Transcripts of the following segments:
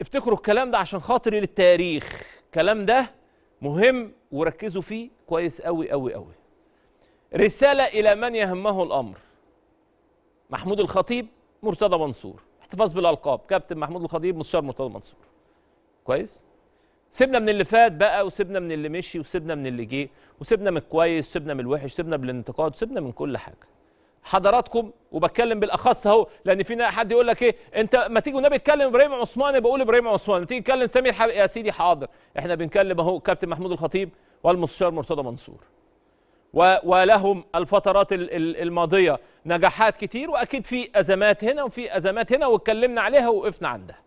افتكروا الكلام ده عشان خاطري للتاريخ الكلام ده مهم وركزوا فيه كويس قوي قوي قوي رسالة إلى من يهمه الأمر محمود الخطيب مرتضى منصور احتفاظ بالألقاب كابتن محمود الخطيب مستشار مرتضى منصور كويس سيبنا من اللي فات بقى وسيبنا من اللي مشي وسيبنا من اللي جه وسيبنا من الكويس وسيبنا من الوحش سيبنا بالانتقاد سيبنا من كل حاجه حضراتكم وبتكلم بالاخص اهو لان في حد يقول لك ايه انت ما تيجي والنبي تكلم ابراهيم عثماني بقول ابراهيم عثماني تيجي تكلم سمير حبيب يا سيدي حاضر احنا بنكلم اهو كابتن محمود الخطيب والمستشار مرتضى منصور و... ولهم الفترات الماضيه نجاحات كتير واكيد في ازمات هنا وفي ازمات هنا واتكلمنا عليها ووقفنا عندها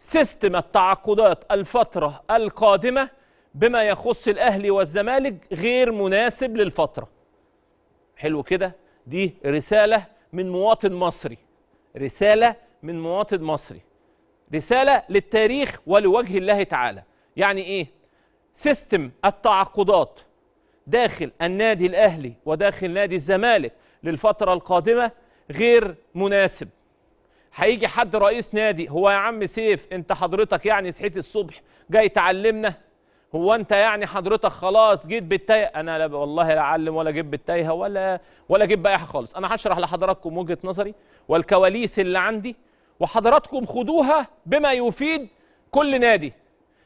سيستم التعاقدات الفتره القادمه بما يخص الاهلي والزمالك غير مناسب للفتره حلو كده دي رسالة من مواطن مصري رسالة من مواطن مصري رسالة للتاريخ ولوجه الله تعالى يعني إيه؟ سيستم التعاقدات داخل النادي الأهلي وداخل نادي الزمالك للفترة القادمة غير مناسب هيجي حد رئيس نادي هو يا عم سيف انت حضرتك يعني صحيت الصبح جاي تعلمنا هو انت يعني حضرتك خلاص جيت بالتايه انا لا والله لا اعلم ولا جيت بالتايهه ولا ولا جيت باي خالص انا هشرح لحضراتكم وجهه نظري والكواليس اللي عندي وحضراتكم خدوها بما يفيد كل نادي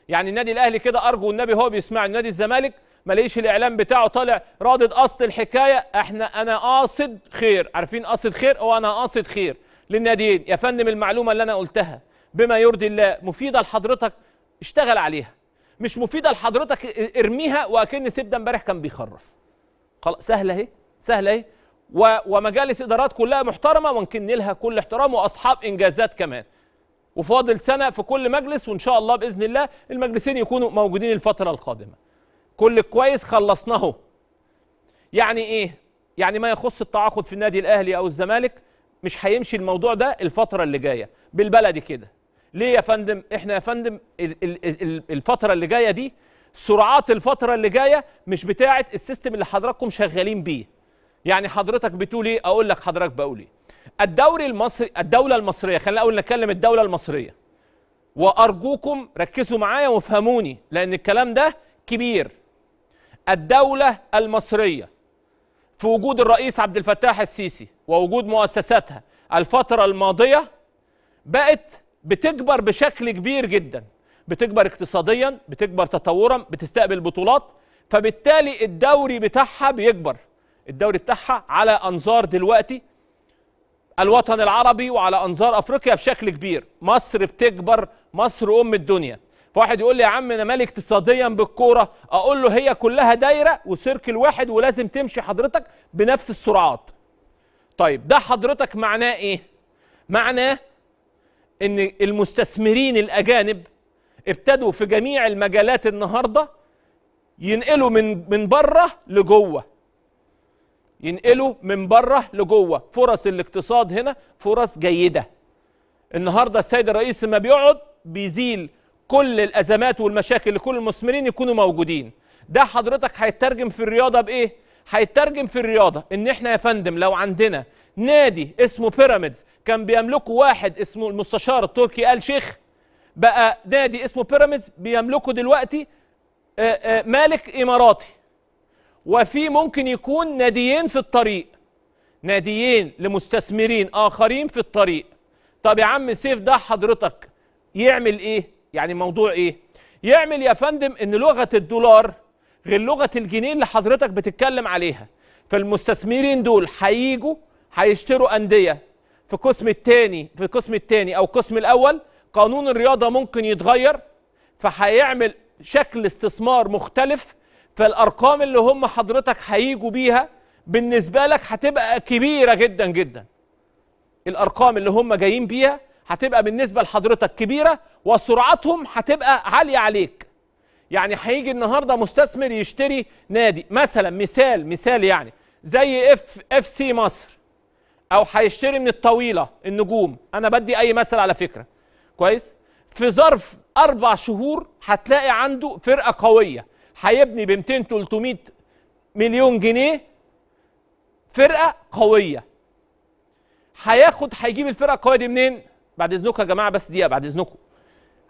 يعني النادي الاهلي كده ارجو النبي هو بيسمع نادي الزمالك ما ليش الاعلان بتاعه طالع رادد قصد الحكايه احنا انا قاصد خير عارفين قاصد خير او انا قاصد خير للناديين يا فندم المعلومه اللي انا قلتها بما يرضي الله مفيده لحضرتك اشتغل عليها مش مفيده لحضرتك ارميها واكن ده امبارح كان بيخرف خلاص سهله اهي سهله اهي ومجالس ادارات كلها محترمه ونكن لها كل احترام واصحاب انجازات كمان وفاضل سنه في كل مجلس وان شاء الله باذن الله المجلسين يكونوا موجودين الفتره القادمه كل كويس خلصناه يعني ايه يعني ما يخص التعاقد في النادي الاهلي او الزمالك مش هيمشي الموضوع ده الفتره اللي جايه بالبلدي كده ليه يا فندم احنا يا فندم الفتره اللي جايه دي سرعات الفتره اللي جايه مش بتاعه السيستم اللي حضراتكم شغالين بيه يعني حضرتك بتقول ايه اقول لك حضرتك بقول ايه الدوري المصري الدوله المصريه خلينا اقول نتكلم الدوله المصريه وارجوكم ركزوا معايا وافهموني لان الكلام ده كبير الدوله المصريه في وجود الرئيس عبد الفتاح السيسي ووجود مؤسساتها الفتره الماضيه بقت بتكبر بشكل كبير جدا بتكبر اقتصاديا بتكبر تطورا بتستقبل بطولات فبالتالي الدوري بتاعها بيكبر الدوري بتاعها على انظار دلوقتي الوطن العربي وعلى انظار افريقيا بشكل كبير مصر بتكبر مصر ام الدنيا فواحد يقول لي يا عم انا مالي اقتصاديا بالكوره اقول له هي كلها دايره وسيركل واحد ولازم تمشي حضرتك بنفس السرعات طيب ده حضرتك معناه ايه معناه ان المستثمرين الاجانب ابتدوا في جميع المجالات النهارده ينقلوا من من بره لجوه ينقلوا من بره لجوه فرص الاقتصاد هنا فرص جيده النهارده السيد الرئيس ما بيقعد بيزيل كل الازمات والمشاكل لكل المستثمرين المثمرين يكونوا موجودين ده حضرتك هيترجم في الرياضه بايه هيترجم في الرياضه ان احنا يا فندم لو عندنا نادي اسمه بيراميدز كان بيملكه واحد اسمه المستشار التركي ال شيخ بقى نادي اسمه بيراميدز بيملكه دلوقتي آه، آه، مالك اماراتي وفي ممكن يكون ناديين في الطريق ناديين لمستثمرين اخرين في الطريق طب يا عم سيف ده حضرتك يعمل ايه يعني موضوع ايه يعمل يا فندم ان لغه الدولار غير لغه الجنيه اللي حضرتك بتتكلم عليها فالمستثمرين دول هيجوا هيشتروا انديه في القسم الثاني في القسم الثاني او القسم الاول قانون الرياضه ممكن يتغير فهيعمل شكل استثمار مختلف فالارقام اللي هم حضرتك هيجوا بيها بالنسبه لك هتبقى كبيره جدا جدا الارقام اللي هم جايين بيها هتبقى بالنسبه لحضرتك كبيره وسرعتهم هتبقى عاليه عليك يعني هيجي النهارده مستثمر يشتري نادي مثلا مثال مثال يعني زي اف اف سي مصر او هيشتري من الطويله النجوم انا بدي اي مثل على فكره كويس في ظرف اربع شهور هتلاقي عنده فرقه قويه هيبني ب 200 300 مليون جنيه فرقه قويه هياخد هيجيب الفرقه القويه دي منين بعد اذنكم يا جماعه بس دقيقه بعد اذنكم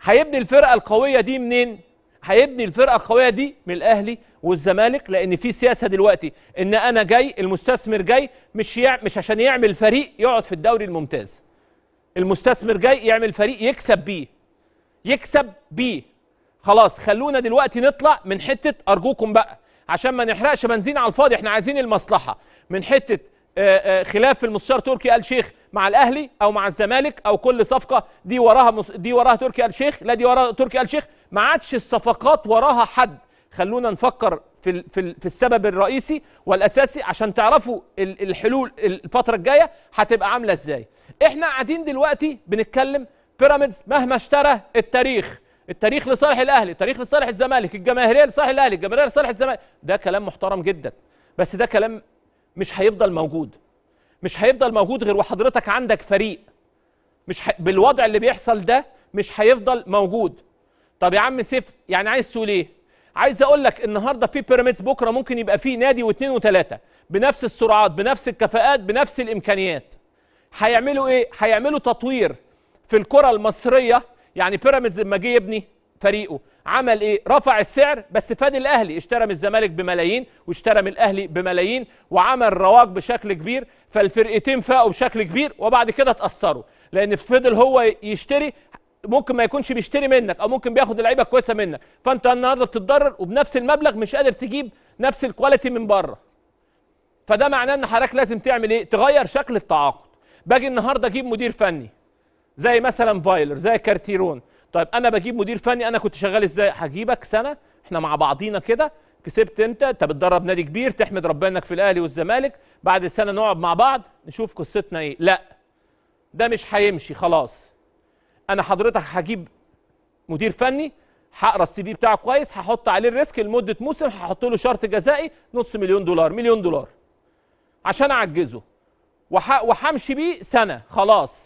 هيبني الفرقه القويه دي منين هيبني الفرقه القويه دي من الاهلي والزمالك لان في سياسه دلوقتي ان انا جاي المستثمر جاي مش يع... مش عشان يعمل فريق يقعد في الدوري الممتاز المستثمر جاي يعمل فريق يكسب بيه يكسب بيه خلاص خلونا دلوقتي نطلع من حته ارجوكم بقى عشان ما نحرقش بنزين على الفاضي احنا عايزين المصلحه من حته خلاف في المستشار تركي آل شيخ مع الاهلي او مع الزمالك او كل صفقه دي وراها مص... دي وراها تركي آل شيخ لا دي وراها تركي آل شيخ ما عادش الصفقات وراها حد خلونا نفكر في في في السبب الرئيسي والاساسي عشان تعرفوا الحلول الفتره الجايه هتبقى عامله ازاي احنا قاعدين دلوقتي بنتكلم بيراميدز مهما اشترى التاريخ التاريخ لصالح الاهلي التاريخ لصالح الزمالك الجماهيريه لصالح الاهلي الجماهيريه لصالح الزمالك ده كلام محترم جدا بس ده كلام مش هيفضل موجود مش هيفضل موجود غير وحضرتك عندك فريق مش ح... بالوضع اللي بيحصل ده مش هيفضل موجود طب يا عم سيف يعني عايز تقول ايه عايز اقول لك النهارده في بيراميدز بكره ممكن يبقى في نادي واثنين وثلاثه بنفس السرعات بنفس الكفاءات بنفس الامكانيات هيعملوا ايه هيعملوا تطوير في الكره المصريه يعني بيراميدز لما جه يبني فريقه عمل ايه رفع السعر بس فاد الاهلي اشترى من الزمالك بملايين واشترى من الاهلي بملايين وعمل رواج بشكل كبير فالفرقتين فاقوا بشكل كبير وبعد كده اتاثروا لان فضل هو يشتري ممكن ما يكونش بيشتري منك او ممكن بياخد لعيبه كويسه منك فانت النهارده بتتضرر وبنفس المبلغ مش قادر تجيب نفس الكواليتي من بره فده معناه ان حضرتك لازم تعمل ايه تغير شكل التعاقد باجي النهارده اجيب مدير فني زي مثلا فايلر زي كارتيرون طيب انا بجيب مدير فني انا كنت شغال ازاي هجيبك سنه احنا مع بعضينا كده كسبت انت انت بتدرب نادي كبير تحمد ربنا انك في الاهلي والزمالك بعد السنه نقعد مع بعض نشوف قصتنا ايه لا ده مش هيمشي خلاص انا حضرتك هجيب مدير فني هقرا السي في بتاعه كويس هحط عليه الريسك لمده موسم هحط له شرط جزائي نص مليون دولار مليون دولار عشان اعجزه وهمشي بيه سنه خلاص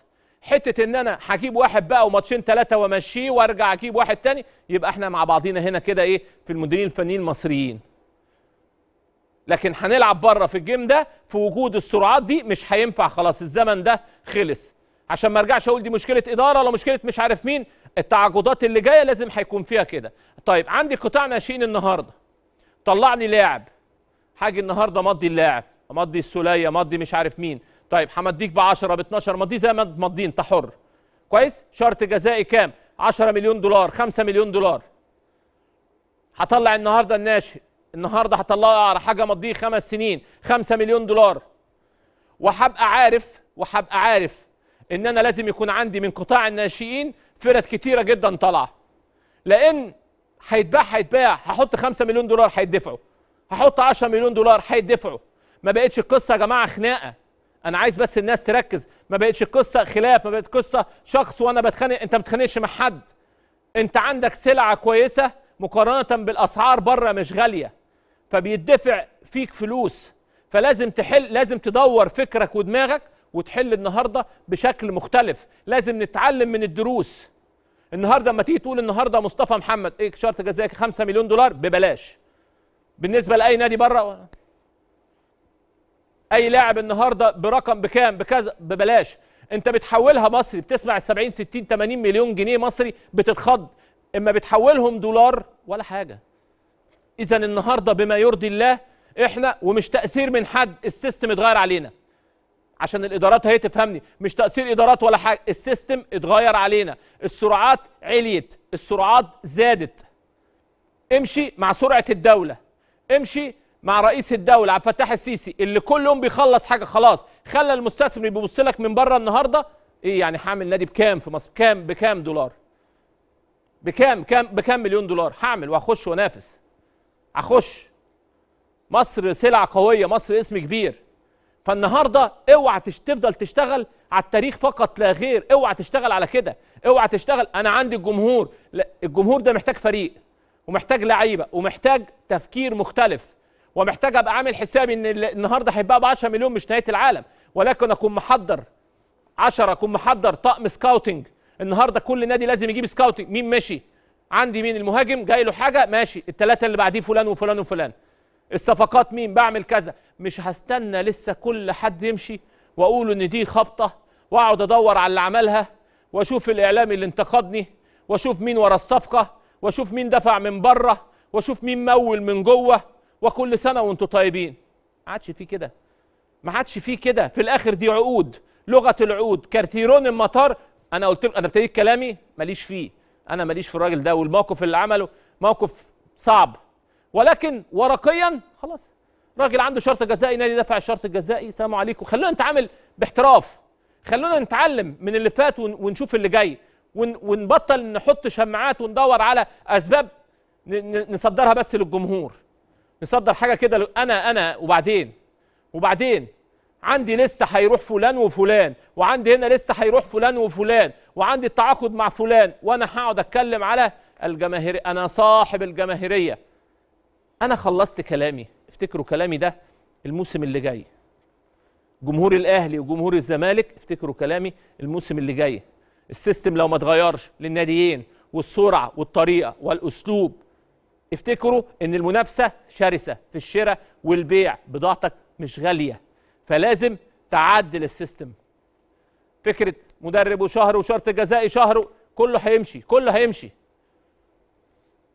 حته ان انا هجيب واحد بقى وماتشين ثلاثه وامشيه وارجع اجيب واحد تاني يبقى احنا مع بعضينا هنا كده ايه في المديرين الفنيين المصريين لكن هنلعب بره في الجيم ده في وجود السرعات دي مش هينفع خلاص الزمن ده خلص عشان ما ارجعش اقول دي مشكله اداره ولا مشكله مش عارف مين التعاقدات اللي جايه لازم هيكون فيها كده طيب عندي قطاع ناشئين النهارده طلع لي لاعب حاجه النهارده مضي اللاعب مضي السوليه مضي مش عارف مين طيب همديك ب 10 ب 12 مضي زي ما مضي انت حر كويس شرط جزائي كام 10 مليون دولار 5 مليون دولار هطلع النهارده الناشئ النهارده هطلعه على حاجه مضيه خمس سنين 5 مليون دولار وهبقى عارف وهبقى عارف ان انا لازم يكون عندي من قطاع الناشئين فرق كتيره جدا طالعه لان هيتباع هيتباع هحط 5 مليون دولار هيدفعوا هحط 10 مليون دولار هيدفعوا ما بقتش القصه يا جماعه خناقه انا عايز بس الناس تركز ما بقتش القصه خلاف ما بقت قصه شخص وانا بتخانق انت ما بتخانقش مع حد انت عندك سلعه كويسه مقارنه بالاسعار بره مش غاليه فبيدفع فيك فلوس فلازم تحل لازم تدور فكرك ودماغك وتحل النهارده بشكل مختلف لازم نتعلم من الدروس النهارده لما تيجي تقول النهارده مصطفى محمد ايه شرط جزائك 5 مليون دولار ببلاش بالنسبه لاي نادي بره اي لاعب النهارده برقم بكام بكذا ببلاش انت بتحولها مصري بتسمع ال 70 60 80 مليون جنيه مصري بتتخض اما بتحولهم دولار ولا حاجه اذا النهارده بما يرضي الله احنا ومش تاثير من حد السيستم اتغير علينا عشان الادارات هي تفهمني مش تاثير ادارات ولا حاجه السيستم اتغير علينا السرعات عليت السرعات زادت امشي مع سرعه الدوله امشي مع رئيس الدوله عبد الفتاح السيسي اللي كل يوم بيخلص حاجه خلاص خلى المستثمر بيبص لك من بره النهارده ايه يعني هعمل نادي بكام في مصر بكام بكام دولار بكام كام بكام مليون دولار هعمل واخش وانافس هخش مصر سلعه قويه مصر اسم كبير فالنهارده اوعى تفضل تشتغل على التاريخ فقط لا غير اوعى تشتغل على كده اوعى تشتغل انا عندي الجمهور لا الجمهور ده محتاج فريق ومحتاج لعيبه ومحتاج تفكير مختلف ومحتاج ابقى عامل حسابي ان النهارده هيبقى ب 10 مليون مش نهايه العالم ولكن اكون محضر 10 اكون محضر طقم سكاوتنج النهارده كل نادي لازم يجيب سكاوتنج مين ماشي عندي مين المهاجم جاي له حاجه ماشي الثلاثه اللي بعديه فلان وفلان وفلان الصفقات مين بعمل كذا مش هستنى لسه كل حد يمشي واقول ان دي خبطه واقعد ادور على اللي عملها واشوف الاعلامي اللي انتقدني واشوف مين ورا الصفقه واشوف مين دفع من بره واشوف مين مول من جوه وكل سنه وانتم طيبين ما عادش في كده ما عادش في كده في الاخر دي عقود لغه العقود كارتيرون المطار انا قلت انا ابتديت كلامي ماليش فيه انا ماليش في الراجل ده والموقف اللي عمله موقف صعب ولكن ورقيا خلاص راجل عنده شرط جزائي نادي دفع الشرط الجزائي سلام عليكم خلونا نتعامل باحتراف خلونا نتعلم من اللي فات ونشوف اللي جاي ونبطل نحط شماعات وندور على اسباب نصدرها بس للجمهور نصدر حاجه كده انا انا وبعدين وبعدين عندي لسه هيروح فلان وفلان وعندي هنا لسه هيروح فلان وفلان وعندي التعاقد مع فلان وانا هقعد اتكلم على الجماهيريه انا صاحب الجماهيريه انا خلصت كلامي افتكروا كلامي ده الموسم اللي جاي جمهور الاهلي وجمهور الزمالك افتكروا كلامي الموسم اللي جاي السيستم لو ما اتغيرش للناديين والسرعه والطريقه والاسلوب افتكروا ان المنافسه شرسه في الشراء والبيع بضاعتك مش غاليه فلازم تعدل السيستم فكره مدرب وشهر وشرط جزائي شهر كله هيمشي كله هيمشي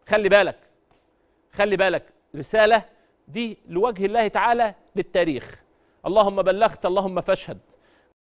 خلي بالك خلي بالك رسالة دي لوجه الله تعالى للتاريخ اللهم بلغت اللهم فاشهد